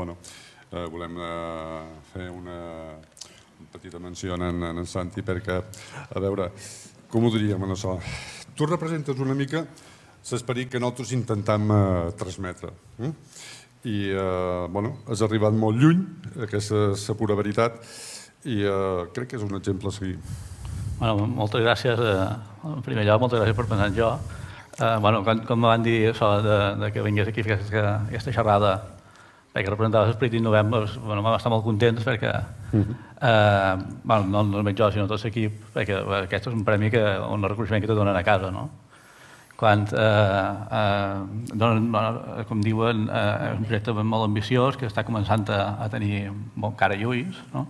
bueno, eh, volem eh, fer una petita menció en, en, en Santi perquè, a veure, com ho diríem en això? Tu representes una mica l'esperit que nosaltres intentam eh, transmetre. Eh? I, eh, bueno, has arribat molt lluny, aquesta és la pura veritat, i eh, crec que és un exemple a seguir. Bueno, moltes gràcies, eh, en primer lloc, moltes gràcies per pensar en jo. Eh, bueno, com, com van dir això de, de que vingués aquí a aquesta, aquesta xerrada perquè representava l'esperit innovem, bueno, vam estar molt contents perquè... Uh mhm. -huh. eh, bueno, no només jo, sinó tot l'equip, perquè bueno, aquest és un premi que, on reconeixement que te donen a casa, no? Quan, eh, eh, donen, bueno, com diuen, eh, és un projecte molt ambiciós que està començant a, a tenir bon cara i ulls, no?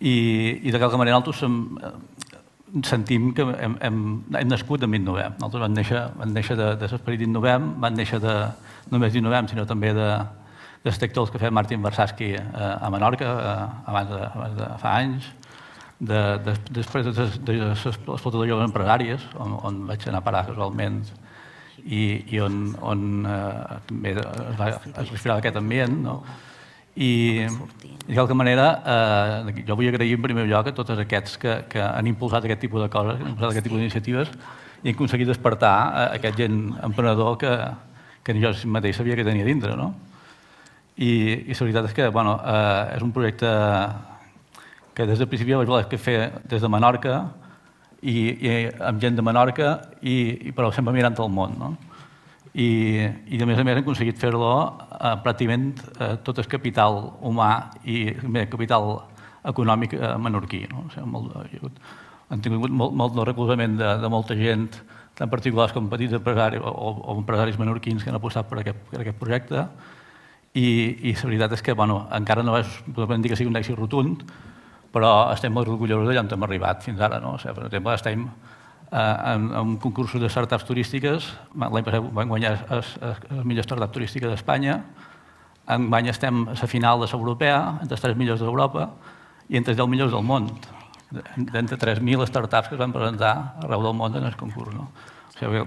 I, i de qualque manera nosaltres som, eh, sentim que hem, hem, hem nascut amb Innovem. Nosaltres vam néixer, vam néixer de, de l'esperit d'Innovem, vam néixer de, només d'Innovem, sinó també de, dels textos que feia Martín Versaski eh, a Menorca eh, abans de, abans de fa anys, de, de, després de, de, de les empresàries, on, on vaig anar a parar casualment i, i on, on eh, també es, va, es respirava aquest ambient. No? I, i d'alguna manera, eh, jo vull agrair en primer lloc a tots aquests que, que han impulsat aquest tipus de coses, han impulsat aquest tipus d'iniciatives i han aconseguit despertar a, eh, aquest gent emprenedor que, que ni jo mateix sabia que tenia dintre. No? I, i la veritat és que bueno, eh, és un projecte que des del principi vaig voler fer des de Menorca i, i amb gent de Menorca, i, i però sempre mirant al món. No? I, I a més a més hem aconseguit fer-lo eh, pràcticament eh, tot el capital humà i el capital econòmic eh, menorquí. No? O sigui, molt, jo, han tingut molt, molt de recolzament de, de molta gent, tant particulars com petits empresaris o, o empresaris menorquins que han apostat per aquest, per aquest projecte, i, i la veritat és que bueno, encara no és, podem dir que sigui un èxit rotund, però estem molt orgullosos d'allà on hem arribat fins ara. No? O sigui, per exemple, estem eh, en, en concursos de startups turístiques, l'any passat vam guanyar la millor startup turística d'Espanya, guany estem a la final de l'europea, entre els 3 millors d'Europa i entre els 10 millors del món, d'entre 3.000 startups que es van presentar arreu del món en el concurs. No? O sigui,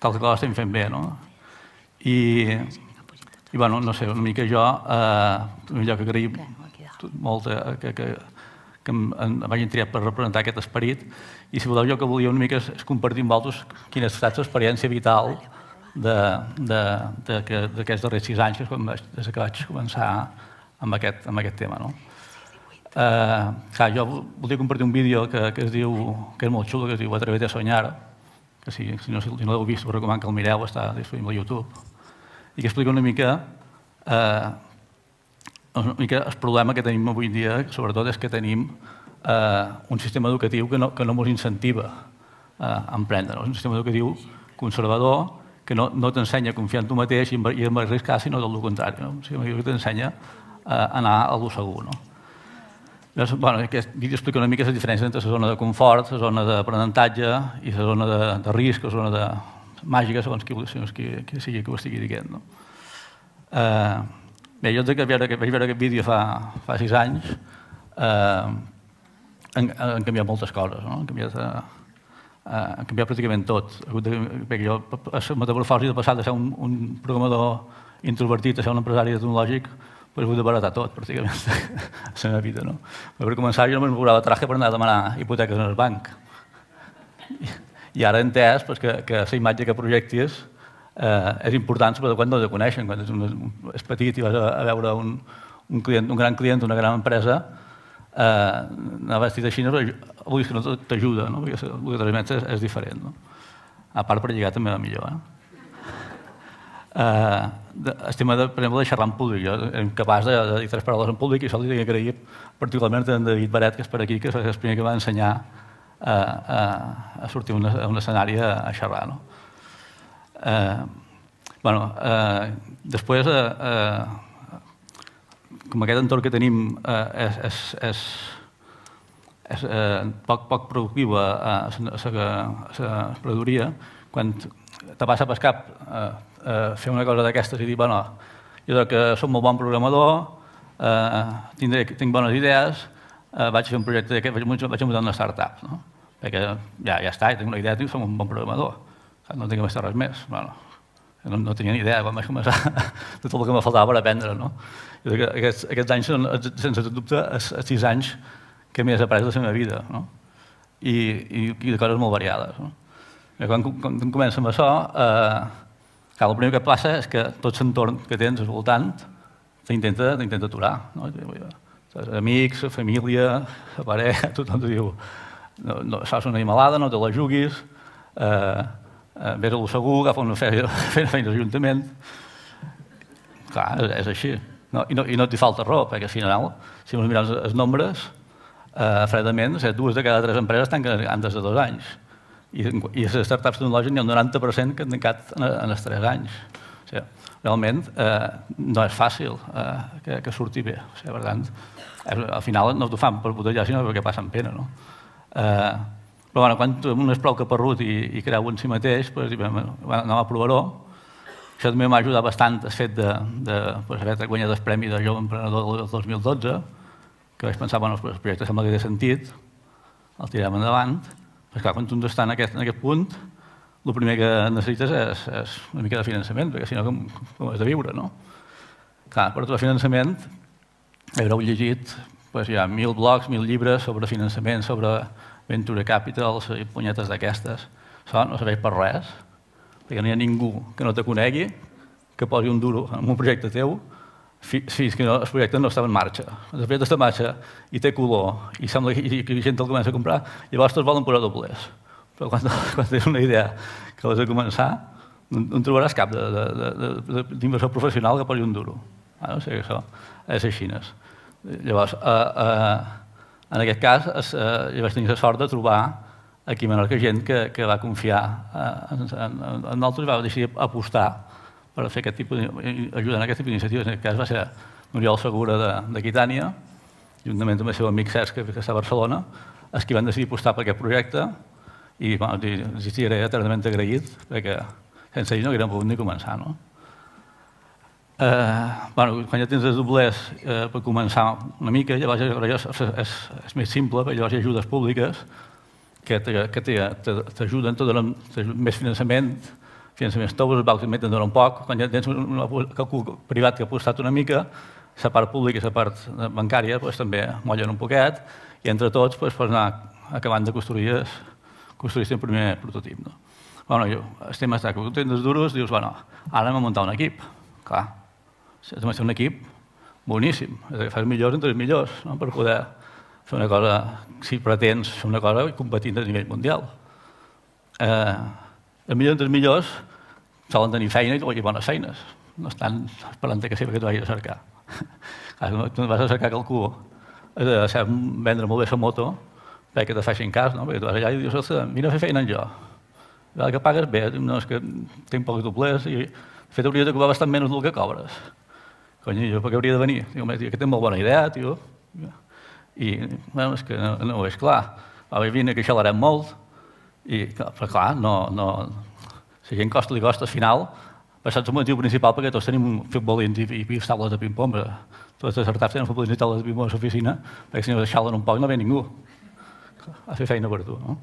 tal cosa estem fent bé. No? I, i, bueno, no sé, una mica jo, eh, un lloc que agraïm molt eh, que, que, que em, em hagin triat per representar aquest esperit. I, si voleu, jo que volia una mica és, és compartir amb vosaltres quina ha estat l'experiència vital d'aquests darrers sis anys, quan vaig, des que vaig començar amb aquest, amb aquest tema. No? Eh, clar, jo volia compartir un vídeo que, que es diu, que és molt xulo, que es diu A través de soñar, que si, si, no, si no l'heu vist, us recomano que el mireu, està disponible a YouTube i que explica una mica, eh, una mica el problema que tenim avui dia, sobretot és que tenim eh, un sistema educatiu que no, que no ens incentiva eh, a emprendre. No? És un sistema educatiu conservador que no, no t'ensenya a confiar en tu mateix i a i en arriscar, sinó tot el contrari. No? Un sistema educatiu que t'ensenya a eh, anar a lo segur. No? Llavors, bueno, aquest vídeo explica una mica les diferències entre la zona de confort, la zona d'aprenentatge i la zona de, de risc, la zona de, màgica, segons qui, segons qui, qui sigui que ho estigui dient. No? Eh, bé, jo que veure, vaig veure aquest vídeo fa, fa sis anys, eh, han, han canviat moltes coses, no? han canviat... Eh, eh han canviat pràcticament tot. Bé, jo, la metamorfosi de passar de ser un, un programador introvertit a ser un empresari tecnològic, doncs ho he de baratar tot, pràcticament, a la meva vida. No? Però per començar, jo només em cobrava traje per anar a demanar hipoteques en el banc i ara entès pues, que, que la imatge que projectis eh, és important, sobretot quan no la coneixen, quan és, un, és petit i vas a, a veure un, un, client, un gran client d'una gran empresa, eh, anar vestit així, no, vull que no t'ajuda, no? perquè el que transmets és, és diferent. No? A part, per lligar també va millor. Eh? Uh, de, el tema, de, per exemple, de xerrar en públic. Jo era incapaç de, de dir tres paraules en públic i això li que agrair particularment a en David Baret, que és per aquí, que és el primer que va ensenyar a, a, a sortir a un, a un escenari a, a xerrar. No? Eh, bueno, eh, després, eh, eh, com aquest entorn que tenim eh, és, és, és, és eh, poc, poc productiu a, a, a, la quan te passa pel cap eh, eh, fer una cosa d'aquestes i dir, bueno, jo crec que soc molt bon programador, eh, tindré, tinc bones idees, eh, vaig fer un projecte d'aquest, vaig, vaig muntar una startup. No? perquè ja, ja està, tinc una idea, tinc, som un bon programador, no tinc més res més. Bueno, no, no tenia ni idea quan vaig començar de tot el que me faltava per aprendre. No? aquests, aquests anys són, sense dubte, els, els sis anys que més he de la meva vida, no? I, i, i de coses molt variades. No? I quan, quan comença amb això, eh, clar, el primer que passa és que tot l'entorn que tens al voltant t'intenta aturar. No? Amics, família, la parella, tothom diu no, no, saps una animalada, no te la juguis, eh, eh, vés lo segur, agafa una feina, feina, feina d'Ajuntament. Clar, és, és així. No, i, no, I no t'hi falta raó, perquè al final, si vols mirar els nombres, eh, fredament, set, eh, dues de cada tres empreses tanquen antes de dos anys. I, i les startups tecnològiques n'hi ha un 90% que han tancat en, en els tres anys. O sigui, realment, eh, no és fàcil eh, que, que surti bé. O sigui, per tant, al final no t'ho fan per botellar, sinó perquè passen pena. No? Eh, però bueno, quan un es plou caparrut i, i creu en si mateix, pues, doncs, vam, vam anar a Això també m'ha ajudat bastant el fet de, de pues, haver guanyat el Premi de Jove Emprenedor del 2012, que vaig pensar, bueno, el projecte sembla que té sentit, el tirem endavant, però clar, quan tu està en aquest, en aquest punt, el primer que necessites és, és una mica de finançament, perquè si no, com, com has de viure, no? Clar, per tot el finançament, haureu llegit pues hi ha mil blogs, mil llibres sobre finançament, sobre Venture Capitals i punyetes d'aquestes. Això no serveix per res, perquè no hi ha ningú que no te conegui que posi un duro en un projecte teu fins sí, és que no, el projecte no estava en marxa. El projecte està en marxa i té color i sembla que, que la gent el comença a comprar, llavors tots volen posar doblers. Però quan, quan tens una idea que l'has de començar, no, no en trobaràs cap d'inversor professional que posi un duro. Ah, no sé, això és així. No? Llavors, eh, eh, en aquest cas, es, eh, jo vaig tenir la sort de trobar aquí a Menorca gent que, que va confiar eh, en, en, en nosaltres i va decidir apostar per fer aquest tipus d'ajuda en aquest tipus d'iniciatives. En aquest cas va ser Noriol Segura de, juntament amb el seu amic Cesc, que, està a Barcelona, els que van decidir apostar per aquest projecte i bueno, els hi estaré eternament agraït perquè sense ells no hauríem pogut ni començar. No? Eh, bueno, quan ja tens els doblers eh, per començar una mica, llavors, llavors és, és, és més simple, perquè llavors hi ha ajudes públiques que t'ajuden, te donen més finançament, finançaments tous, els bancs també te'n donen poc, quan ja tens un, un, un privat que ha apostat una mica, la part pública i la part bancària doncs, també mollen un poquet, i entre tots doncs, pots anar acabant de construir, construir el primer prototip. No? Bueno, jo, estem a estar que tu tens duros, dius, bueno, ara m'he muntat un equip. Clar, de ser un equip boníssim, és fer fas millors entre els millors, no? per poder fer una cosa, si pretens fer una cosa, competint a nivell mundial. Eh, els millors entre els millors solen tenir feina i tenir bones feines. No estan esperant que sempre que tu vagis a cercar. tu vas a cercar qualcú de saber vendre molt bé la moto perquè te facin cas, no? perquè tu vas allà i dius, ostres, vine a fer feina jo. El que pagues bé, no és que tinc poc doblers i de fet hauries de cobrar bastant menys del que cobres cony, jo per què hauria de venir? Diu, que té molt bona idea, tio. I, bueno, és que no, no és clar. A veure, vine, que xalarem molt. I, però clar, no, no... Si gent costa, li costa, al final, passats el motiu principal perquè tots tenim futbolins i, i, i taules de ping-pong. Tots els startups tenen futbolins i taules de ping-pong a l'oficina, perquè si no xalen un poc no ve ningú a fer feina per tu. No?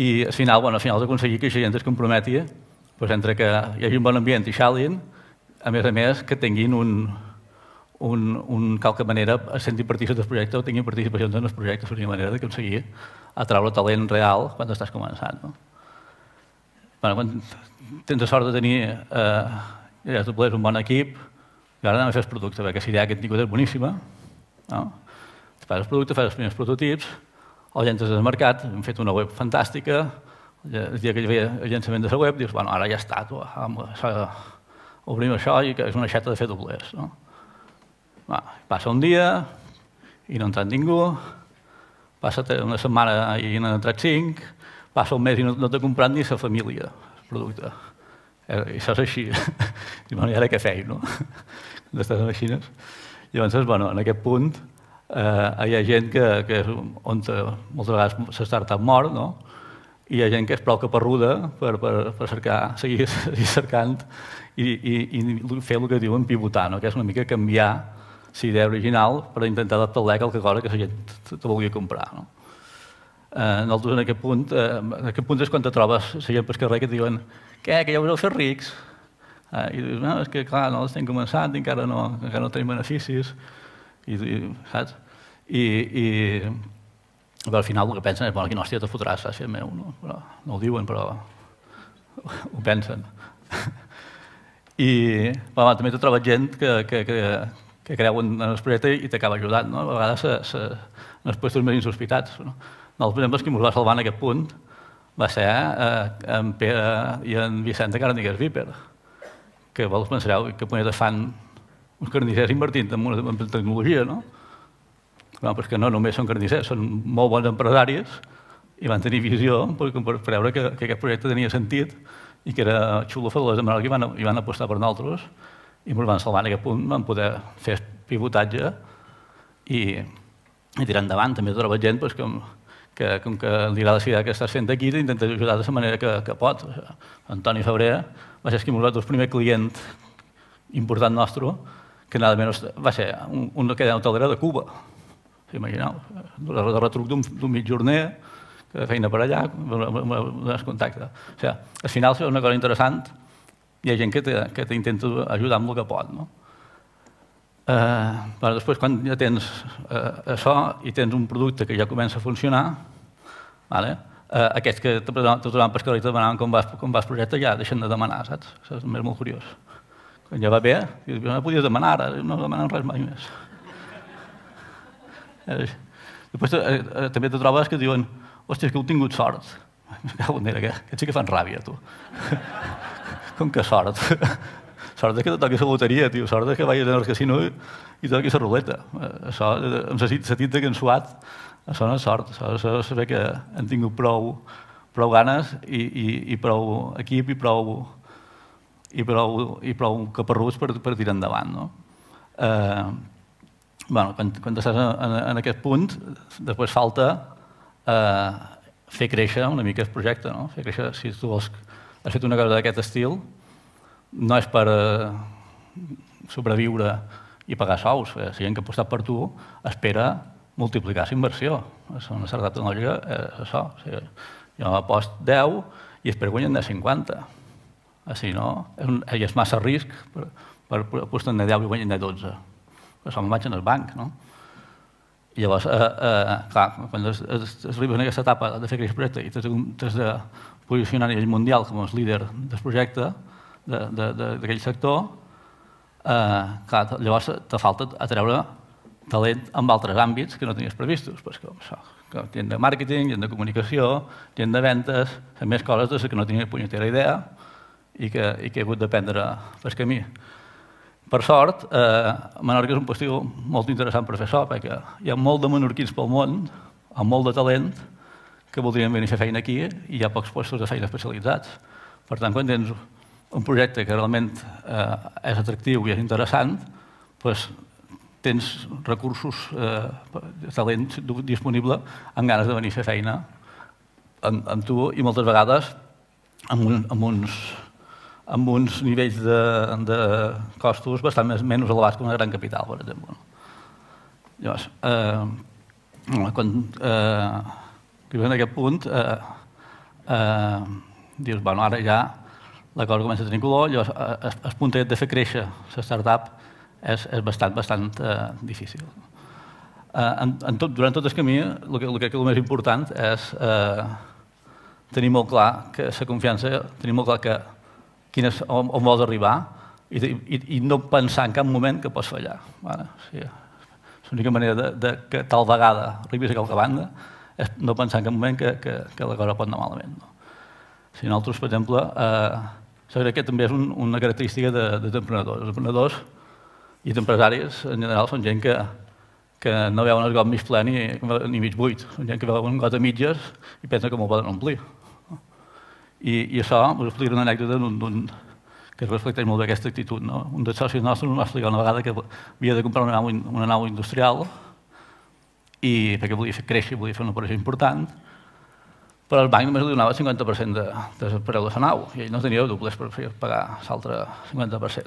I al final, bueno, al final d'aconseguir que la gent es comprometi, doncs entre que hi hagi un bon ambient i xalin, a més a més, que tinguin un, un, un qualque manera, a sentir partícips del projecte o tinguin participacions en els projectes, és una manera d'aconseguir atraure talent real quan estàs començant. No? Bueno, quan tens la sort de tenir, eh, ja tu un bon equip, i ara anem a fer el producte, perquè si ja que tingut és boníssima, no? fas el producte, fas els primers prototips, el llences al mercat, hem fet una web fantàstica, el dia que hi havia el llançament de la web, dius, bueno, ara ja està, tu, amb, obrim això i que és una xeta de fer doblers. No? Va, passa un dia i no entra ningú, passa una setmana i no ha entrat cinc, passa un mes i no, no t'ha comprat ni la família, el producte. I eh, això és així. I, bueno, ara què feim, no? Quan estàs a les Xines. Llavors, bueno, en aquest punt, eh, hi ha gent que, que és on moltes vegades la startup mor, no? hi ha gent que és prou caparruda per, per, per cercar, seguir, seguir cercant i, i, i fer el que diuen pivotar, no? que és una mica canviar la idea original per intentar adaptar l'ec a que cosa que la gent te vulgui comprar. No? Eh, nosaltres en aquest punt, eh, en aquest punt és quan te trobes la gent pel carrer que et diuen què, que ja voleu fet rics? Eh, I dius, no, és que clar, no estem començant, encara no, encara no tenim beneficis, i, i saps? I, i però al final el que pensen és, bueno, quina hòstia te fotràs, sàcia meu, no? Però, no ho diuen, però ho pensen. I bueno, també t'ho trobat gent que, que, que, que creu en el projecte i t'acaba ajudant, no? A vegades se, se, en els puestos més insospitats. No? dels exemples que ens va salvar en aquest punt va ser eh, en Pere i en Vicente de Carnigues Viper, que vols pensareu que de fan uns carnissers invertint en una tecnologia, no? Bueno, però és que no només són carnissers, són molt bons empresaris i van tenir visió per, per creure que, que aquest projecte tenia sentit i que era xulo fer-lo de Menorca i van, i van apostar per nosaltres i ens van salvar en aquest punt, van poder fer pivotatge i, i tirar endavant. També troba gent pues, que, que, com que li agrada la ciutat que estàs fent aquí, intenta ajudar de la manera que, que pot. Antoni Febrer va ser qui m'ho va el primer client important nostre, que nada menys va ser un, un que era hotelera de Cuba. Imagineu, de retruc d'un mitjorner, que feina per allà, es contacta. O sigui, al final, és una cosa interessant, hi ha gent que t'intenta ajudar amb el que pot. No? Eh, però després, quan ja tens eh, això i tens un producte que ja comença a funcionar, vale? eh, aquests que te donaven pescador i te demanaven com vas, com vas projecte ja deixen de demanar, saps? Això és molt curiós. Quan ja va bé, dius, no podies demanar ara, no demanen res mai més. Eh, després eh, eh també te trobes que diuen hòstia, que heu tingut sort. Mira, en que, que sí que fan ràbia, tu. Com que sort? sort que te toquis la loteria, tio. Sort que vagis al casino i, i toquis la ruleta. Eh, això, amb eh, la sentit que han suat, això no és sort. Això, això és que han tingut prou, prou ganes i, i, i prou equip i prou, i prou, i prou caparrús per, per tirar endavant. No? Eh, bueno, quan, quan estàs en, en aquest punt, després falta eh, fer créixer una mica el projecte. No? Fer créixer, si tu vols, has fet una cosa d'aquest estil, no és per eh, sobreviure i pagar sous. Eh, si hi ha que apostat per tu, espera multiplicar la inversió. És una certa tecnològica és eh, això. O sigui, jo apost 10 i espero guanyar de 50. Així, no? És, un, és massa risc per, per apostar de 10 i guanyar de 12 se'n vaig en el banc. No? I llavors, eh, eh, clar, quan es, es, es arriba en aquesta etapa de fer creix projecte i t'has de posicionar a nivell mundial com el líder del projecte, d'aquell sector, eh, clar, llavors te falta atreure talent en altres àmbits que no tenies previstos, pues, com això, que gent de màrqueting, gent de comunicació, gent de ventes, a més coses de que no tenia punyetera idea i que, i que he hagut d'aprendre per camí. Per sort, eh, Menorca és un postiu molt interessant per fer això, perquè hi ha molt de menorquins pel món, amb molt de talent, que voldrien venir a fer feina aquí, i hi ha pocs postos de feina especialitzats. Per tant, quan tens un projecte que realment eh, és atractiu i és interessant, doncs tens recursos, eh, talent disponible, amb ganes de venir a fer feina amb, amb tu i moltes vegades amb, un, amb uns amb uns nivells de, de costos bastant més, menys elevats que una gran capital, per exemple. Llavors, eh, quan eh, arribem a aquest punt, eh, eh, dius, bueno, ara ja la cosa comença a tenir color, llavors el, eh, el punt de fer créixer la startup és, és bastant, bastant eh, difícil. Eh, en, en tot, durant tot el camí, el que, el que, el més important és eh, tenir molt clar que la confiança, tenir molt clar que quines, on, on vols arribar i, i, i no pensar en cap moment que pots fallar. Bueno, és l'única manera de, de que tal vegada arribis a qualque banda és no pensar en cap moment que, que, que la cosa pot anar malament. No? Si nosaltres, per exemple, eh, crec que també és un, una característica de, de emprenedors. Els emprenedors i els empresaris, en general, són gent que, que no veuen el got mig ple ni, ni mig buit. Són gent que veuen un got a mitges i pensa que m'ho poden omplir. I, i això us explicaré una anècdota d un, d un, que reflecteix molt d'aquesta actitud. No? Un dels socis nostres em va explicar una vegada que havia de comprar una nau, una nau industrial i perquè volia fer créixer, volia fer una operació important, però el banc només li donava el 50% de, de preu de la nau i ell no tenia dobles per fer pagar l'altre 50%.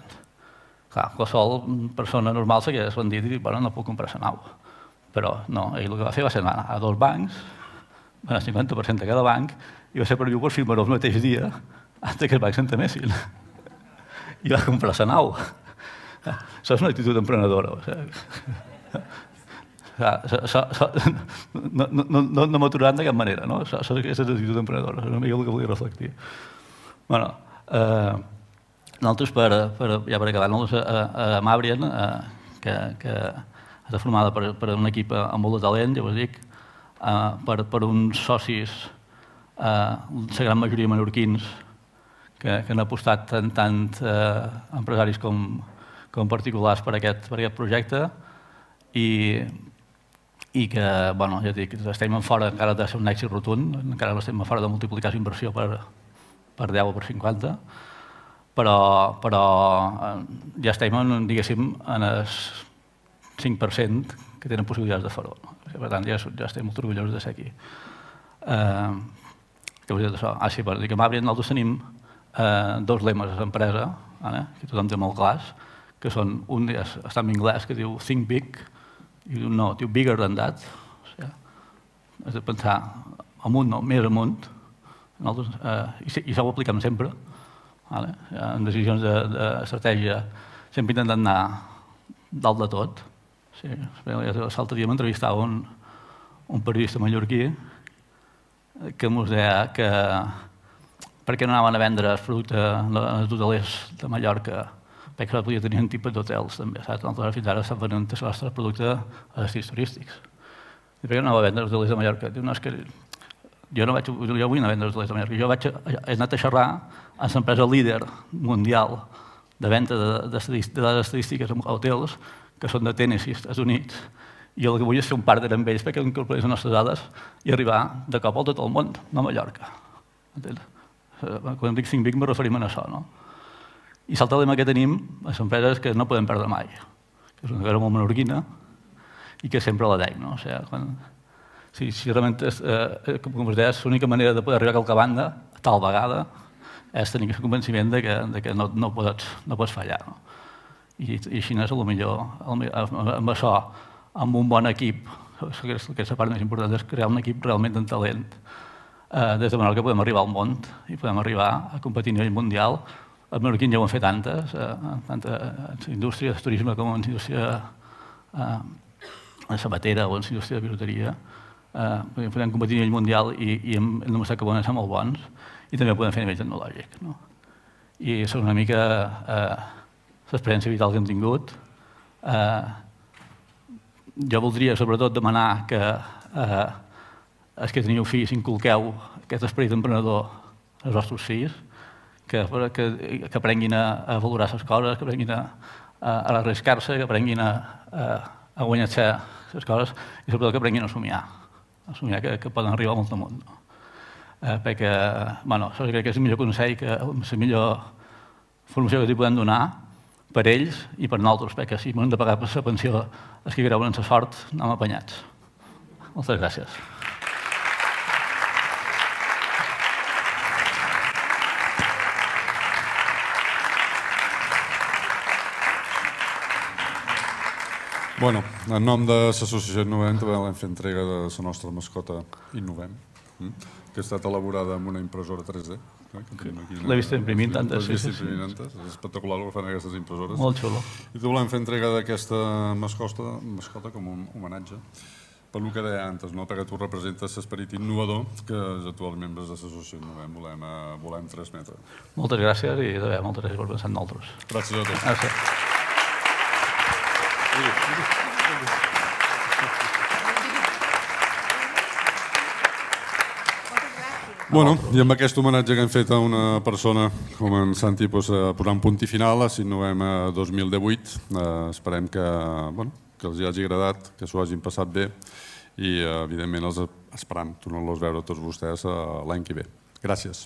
Clar, qualsevol persona normal s'hauria desvendit i dit, bueno, no puc comprar la nau. Però no, ell el que va fer va ser anar a dos bancs, bueno, 50% de cada banc, i va ser per Google firmar el mateix dia fins que el banc s'entemessin. I va comprar la nau. Això és una actitud emprenedora. No, no, no, no m'aturaran de cap manera, no? Això, això és una actitud emprenedora, és una mica el que volia reflectir. bueno, eh, nosaltres, per, per, ja per acabar, nosaltres a, a Mabrien, eh, que, que està formada per, per un equip amb molt de talent, ja us dic, Eh, per, per uns socis, eh, la gran majoria menorquins, que, que han apostat tant, tant eh, empresaris com, com particulars per aquest, per aquest projecte i, i que, bueno, ja dic, estem en fora encara de ser un èxit rotund, encara no estem fora de multiplicar la inversió per, per 10 o per 50, però, però eh, ja estem en, diguéssim, en el 5% que tenen possibilitats de fer-ho. Per tant, ja, ja estic molt orgullós de ser aquí. Eh, que vull dir d'això? això? Ah, sí, per dir que a Maverick nosaltres tenim eh, dos lemes a l'empresa, eh, que tothom té molt clars, que són, un és, està en anglès, que diu think big, i diu no, diu bigger than that. O sigui, has de pensar amunt, no, més amunt. Nosaltres, eh, i, I això ho apliquem sempre. Vale? Eh, en decisions d'estratègia de, de estratègia sempre intentant anar dalt de tot. Sí, l'altre dia m'entrevistava un, un periodista mallorquí que mos deia que per què no anaven a vendre fruita als hotelers de Mallorca perquè la podia tenir un tipus d'hotels, també, saps? Aleshores, fins ara estan venent el nostre producte a destins turístics. I per què no anava a vendre els hotelers de Mallorca? Diu, no, és que jo no vaig, jo vull anar a vendre els hotelers de Mallorca. Jo vaig, he anat a xerrar a l'empresa líder mundial de venda de, de, de dades estadístiques a hotels, que són de Tennessee, Estats Units, i el que vull és fer un part amb ells perquè incorporés les nostres dades i arribar de cop al tot el món, no a Mallorca. Entens? Eh, quan dic 5 Big me referim a això, no? I l'altre tema que tenim, les empreses que no podem perdre mai, que és una cosa molt menorquina i que sempre la dec. no? O sigui, quan, si, si realment, és, eh, com us deia, l'única manera de poder arribar a qualque banda, tal vegada, és tenir aquest convenciment de que, de que no, no, pots, no pots fallar. No? i, i així és el millor, el, amb això, amb un bon equip, que és, que és la part més important, és crear un equip realment amb talent, eh, des de manera que podem arribar al món i podem arribar a competir a nivell mundial. A Menorquín ja ho han fet tantes, eh, tantes indústria de turisme com en indústria eh, de sabatera o en indústria de piloteria. Eh, podem competir a nivell mundial i, i hem, hem demostrat que podem ser molt bons i també podem fer a nivell tecnològic. No? I això és una mica... Eh, l'experiència vital que hem tingut. Eh, jo voldria, sobretot, demanar que eh, els que teniu fills inculqueu aquest esperit emprenedor als vostres fills, que, que, que aprenguin a, a valorar les coses, que aprenguin a, a, a arriscar-se, que aprenguin a, a, a guanyar-se les coses i sobretot que aprenguin a somiar, a somiar que, que poden arribar molt amunt. No? Eh, perquè, bueno, això crec que és el millor consell, que, la millor formació que t'hi podem donar, per ells i per nosaltres, perquè si m'han de pagar per la pensió els que viuen la sort, anem apanyats. Moltes gràcies. Bueno, en nom de l'Associació Innovem també volem fer entrega de la nostra mascota Innovem, mm, que ha estat elaborada amb una impressora 3D. L'he vist imprimint tantes. L'he vist imprimint tantes. És espectacular el que fan aquestes impressores. Molt xulo. I tu volem fer entrega d'aquesta mascota, mascota com un homenatge el que deia antes, no? perquè tu representes l'esperit innovador que els actuals membres de l'associació Novem volem, eh, volem transmetre. Moltes gràcies i de bé, moltes gràcies per pensar en nosaltres. Gràcies a tots. Gràcies. Bueno, I amb aquest homenatge que hem fet a una persona com en Santi, doncs, eh, posant punt i final, a no a 2018, eh, esperem que, bueno, que els hi hagi agradat, que s'ho hagin passat bé i, eh, evidentment, els esperam tornar-los a veure tots vostès eh, l'any que ve. Gràcies.